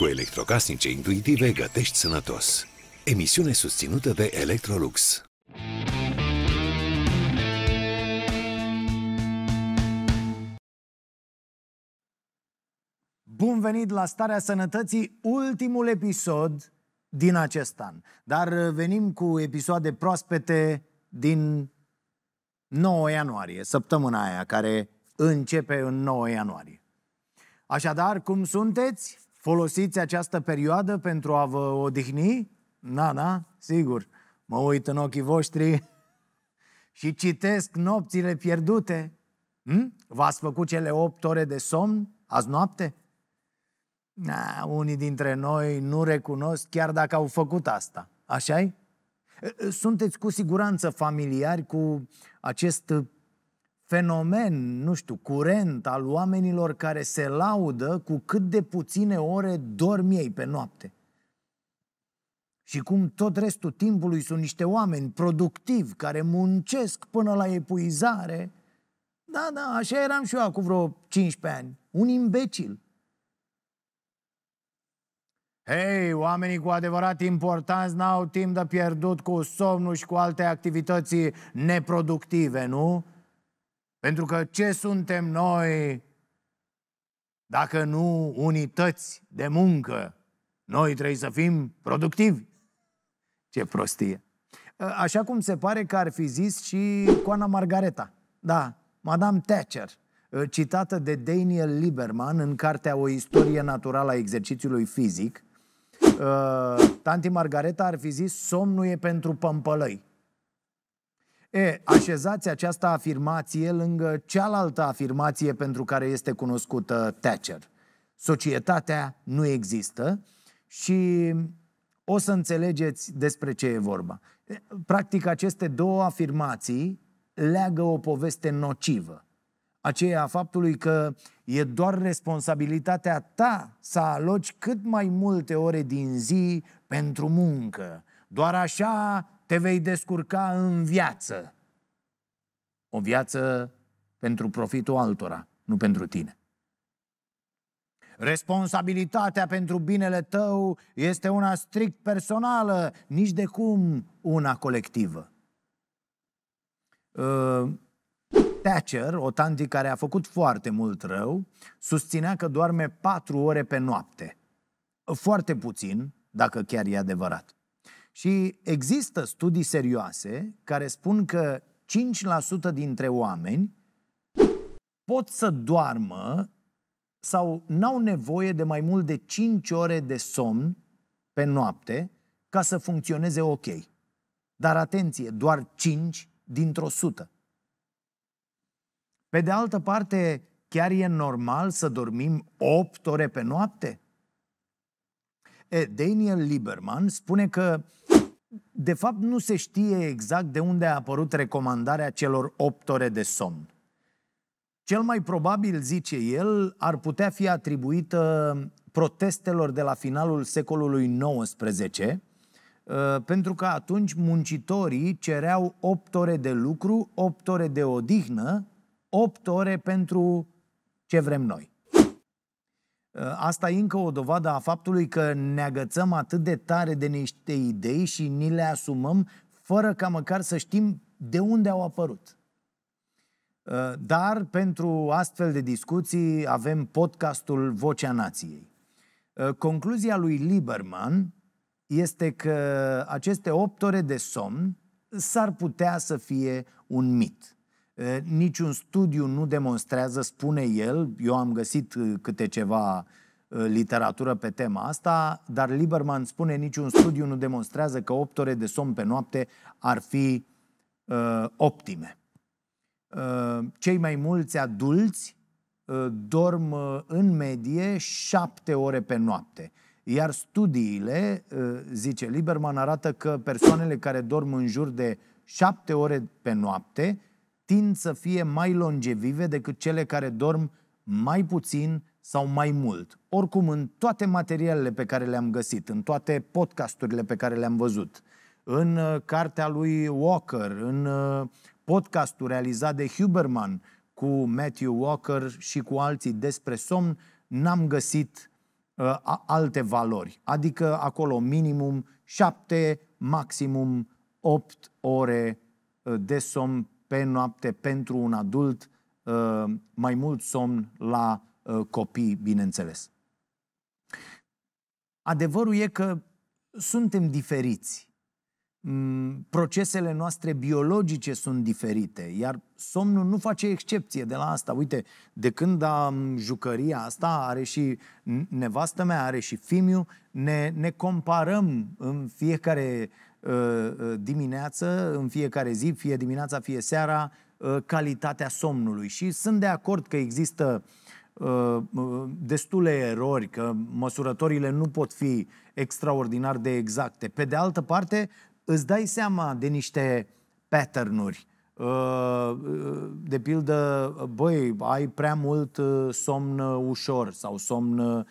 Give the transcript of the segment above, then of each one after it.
Cu electrocasnice intuitive gătești sănătos. Emisiune susținută de Electrolux. Bun venit la Starea Sănătății, ultimul episod din acest an. Dar uh, venim cu episoade proaspete din 9 ianuarie, săptămâna aia care începe în 9 ianuarie. Așadar, cum sunteți? Folosiți această perioadă pentru a vă odihni? Na, na, sigur. Mă uit în ochii voștri și citesc nopțile pierdute. Hm? V-ați făcut cele opt ore de somn azi noapte? Na, unii dintre noi nu recunosc chiar dacă au făcut asta. așa -i? Sunteți cu siguranță familiari cu acest fenomen, nu știu, curent al oamenilor care se laudă cu cât de puține ore dorm ei pe noapte. Și cum tot restul timpului sunt niște oameni productivi care muncesc până la epuizare. Da, da, așa eram și eu acum vreo 15 ani. Un imbecil. Hei, oamenii cu adevărat importanți n-au timp de pierdut cu somnul și cu alte activități neproductive, nu? Pentru că ce suntem noi dacă nu unități de muncă? Noi trebuie să fim productivi. Ce prostie! Așa cum se pare că ar fi zis și Coana Margareta. Da, Madame Thatcher, citată de Daniel Lieberman în cartea O istorie naturală a exercițiului fizic, tanti Margareta ar fi zis somnul e pentru pămpălăi. E, așezați această afirmație lângă cealaltă afirmație pentru care este cunoscută Thatcher. Societatea nu există și o să înțelegeți despre ce e vorba. Practic, aceste două afirmații leagă o poveste nocivă. Aceea a faptului că e doar responsabilitatea ta să aloci cât mai multe ore din zi pentru muncă. Doar așa te vei descurca în viață. O viață pentru profitul altora, nu pentru tine. Responsabilitatea pentru binele tău este una strict personală, nici de cum una colectivă. Uh, Thatcher, o tanti care a făcut foarte mult rău, susținea că doarme patru ore pe noapte. Foarte puțin, dacă chiar e adevărat. Și există studii serioase care spun că 5% dintre oameni pot să doarmă sau n-au nevoie de mai mult de 5 ore de somn pe noapte ca să funcționeze ok. Dar atenție, doar 5 dintr-o sută. Pe de altă parte, chiar e normal să dormim 8 ore pe noapte? E, Daniel Lieberman spune că de fapt, nu se știe exact de unde a apărut recomandarea celor 8 ore de somn. Cel mai probabil, zice el, ar putea fi atribuită protestelor de la finalul secolului XIX, uh, pentru că atunci muncitorii cereau 8 ore de lucru, 8 ore de odihnă, 8 ore pentru ce vrem noi. Ă, asta e încă o dovadă a faptului că ne agățăm atât de tare de niște idei și ni le asumăm fără ca măcar să știm de unde au apărut. Ă, dar pentru astfel de discuții avem podcastul Vocea Nației. Ă, concluzia lui Lieberman este că aceste opt ore de somn s-ar putea să fie un mit niciun studiu nu demonstrează, spune el, eu am găsit câte ceva literatură pe tema asta, dar Lieberman spune niciun studiu nu demonstrează că 8 ore de somn pe noapte ar fi uh, optime. Uh, cei mai mulți adulți uh, dorm uh, în medie 7 ore pe noapte. Iar studiile, uh, zice Lieberman, arată că persoanele care dorm în jur de 7 ore pe noapte tind să fie mai longevive decât cele care dorm mai puțin sau mai mult. Oricum, în toate materialele pe care le-am găsit, în toate podcasturile pe care le-am văzut, în uh, cartea lui Walker, în uh, podcastul realizat de Huberman cu Matthew Walker și cu alții despre somn, n-am găsit uh, alte valori. Adică acolo minimum 7, maximum 8 ore uh, de somn pe noapte pentru un adult, uh, mai mult somn la uh, copii, bineînțeles. Adevărul e că suntem diferiți. Mm, procesele noastre biologice sunt diferite, iar somnul nu face excepție de la asta. Uite, de când am jucăria asta, are și nevastă mea, are și fimiu, ne, ne comparăm în fiecare Uh, uh, dimineață, în fiecare zi, fie dimineața, fie seara, uh, calitatea somnului. Și sunt de acord că există destule erori, că măsurătorile nu pot fi extraordinar de exacte. Pe de altă parte, îți dai seama de niște patternuri. De pildă, băi, ai prea mult somn ușor sau somn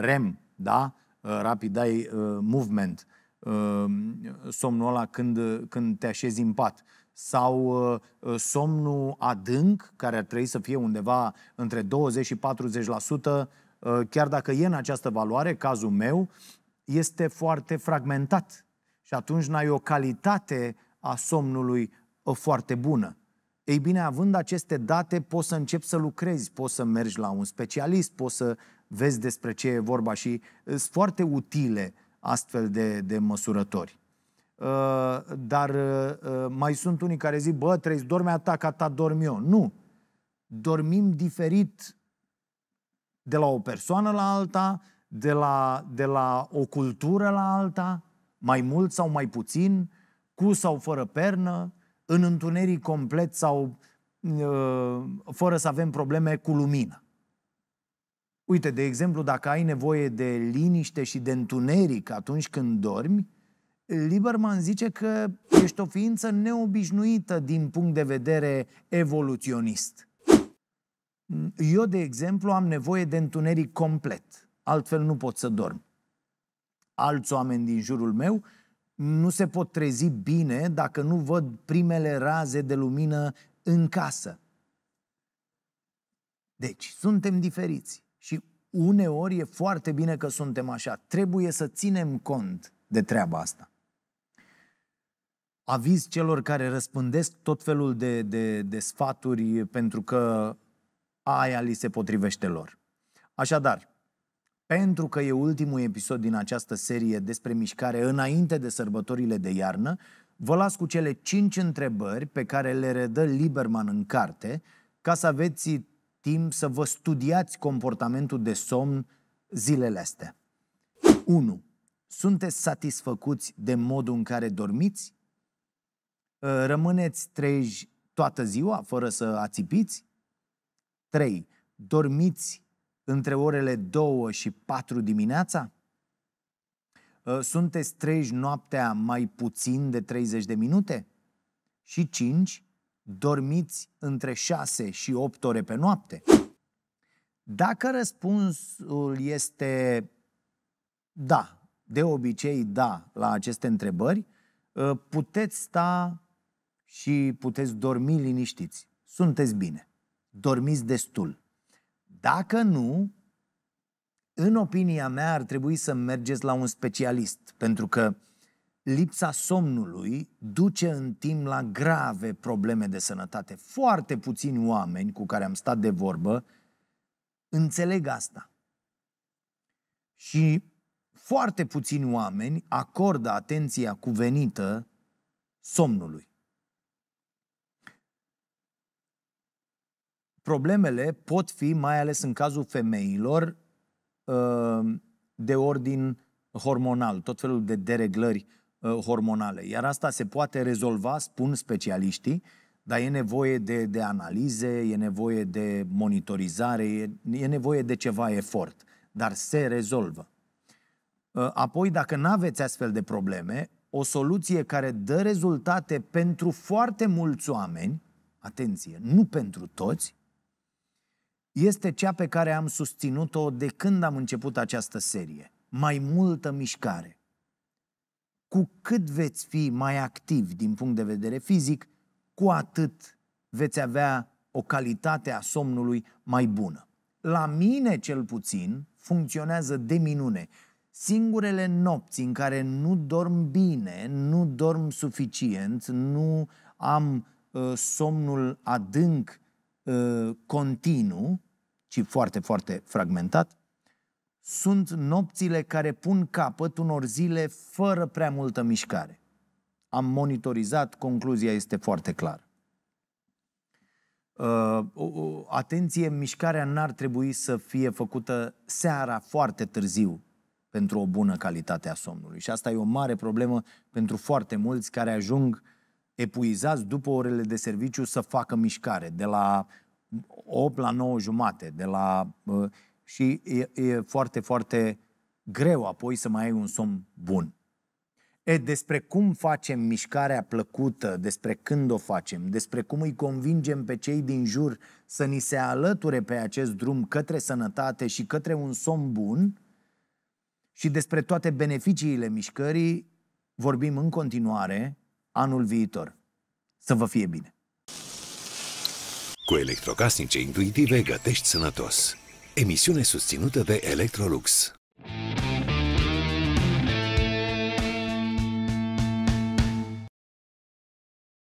REM, da? Rapid Eye Movement. Uh, Um, somnul ăla când, când te așezi în pat sau uh, somnul adânc, care ar trebui să fie undeva între 20 și 40%, uh, chiar dacă e în această valoare, cazul meu, este foarte fragmentat. Și atunci n-ai o calitate a somnului uh, foarte bună. Ei bine, având aceste date, poți să începi să lucrezi, poți să mergi la un specialist, poți să vezi despre ce e vorba și sunt foarte utile uh, astfel de, de măsurători. Uh, dar uh, uh mai sunt unii care zic, bă, trebuie să dorme ta ca ta dorm eu. Nu. Dormim diferit de la o persoană la alta, de la, de la o cultură la alta, mai mult sau mai puțin, cu sau fără pernă, în întuneric complet sau uh, fără să avem probleme cu lumină. Uite, de exemplu, dacă ai nevoie de liniște și de întuneric atunci când dormi, Liberman zice că ești o ființă neobișnuită din punct de vedere evoluționist. Eu, de exemplu, am nevoie de întuneric complet, altfel nu pot să dorm. Alți oameni din jurul meu nu se pot trezi bine dacă nu văd primele raze de lumină în casă. Deci, suntem diferiți. Și uneori e foarte bine că suntem așa. Trebuie să ținem cont de treaba asta. Aviz celor care răspândesc tot felul de, de, de sfaturi pentru că aia li se potrivește lor. Așadar, pentru că e ultimul episod din această serie despre mișcare înainte de sărbătorile de iarnă, vă las cu cele 5 întrebări pe care le redă Liberman în carte, ca să aveți timp să vă studiați comportamentul de somn zilele astea. 1. Sunteți satisfăcuți de modul în care dormiți? Ă, rămâneți treji toată ziua fără să ațipiți? 3. Dormiți între orele 2 și 4 dimineața? Ă, sunteți treji noaptea mai puțin de 30 de minute? Și 5 dormiți între 6 și 8 ore pe noapte? Dacă răspunsul este da, de obicei da la aceste întrebări, ă, puteți sta și puteți dormi liniștiți. Sunteți bine. Dormiți destul. Dacă nu, în opinia mea ar trebui să mergeți la un specialist, pentru că lipsa somnului duce în timp la grave probleme de sănătate. Foarte puțini oameni cu care am stat de vorbă înțeleg asta. Și foarte puțini oameni acordă atenția cuvenită somnului. Problemele pot fi, mai ales în cazul femeilor, ă, de ordin hormonal, tot felul de dereglări Uh, hormonale. Iar asta se poate rezolva, spun specialiștii, dar e nevoie de, de analize, e nevoie de monitorizare, e, e nevoie de ceva efort, dar se rezolvă. Uh, apoi, dacă nu aveți astfel de probleme, o soluție care dă rezultate pentru foarte mulți oameni, atenție, nu pentru toți, este cea pe care am susținut-o de când am început această serie. Mai multă mișcare cu cât veți fi mai activi din punct de vedere fizic, cu atât veți avea o calitate a somnului mai bună. La mine, cel puțin, funcționează de minune. Singurele nopți în care nu dorm bine, nu dorm suficient, nu am uh, somnul adânc uh, continuu, ci foarte, foarte fragmentat, sunt nopțile care pun capăt unor zile fără prea multă mișcare. Am monitorizat, concluzia este foarte clară. Uh, atenție, mișcarea n-ar trebui să fie făcută seara foarte târziu pentru o bună calitate a somnului. Și asta e o mare problemă pentru foarte mulți care ajung epuizați după orele de serviciu să facă mișcare, de la 8 la 9 jumate, de la... Uh, și e, e foarte, foarte greu apoi să mai ai un somn bun. E, despre cum facem mișcarea plăcută, despre când o facem, despre cum îi convingem pe cei din jur să ni se alăture pe acest drum către sănătate și către un somn bun și despre toate beneficiile mișcării vorbim în continuare anul viitor. Să vă fie bine! Cu electrocasnice intuitive gătești sănătos. Emisiune susținută de Electrolux.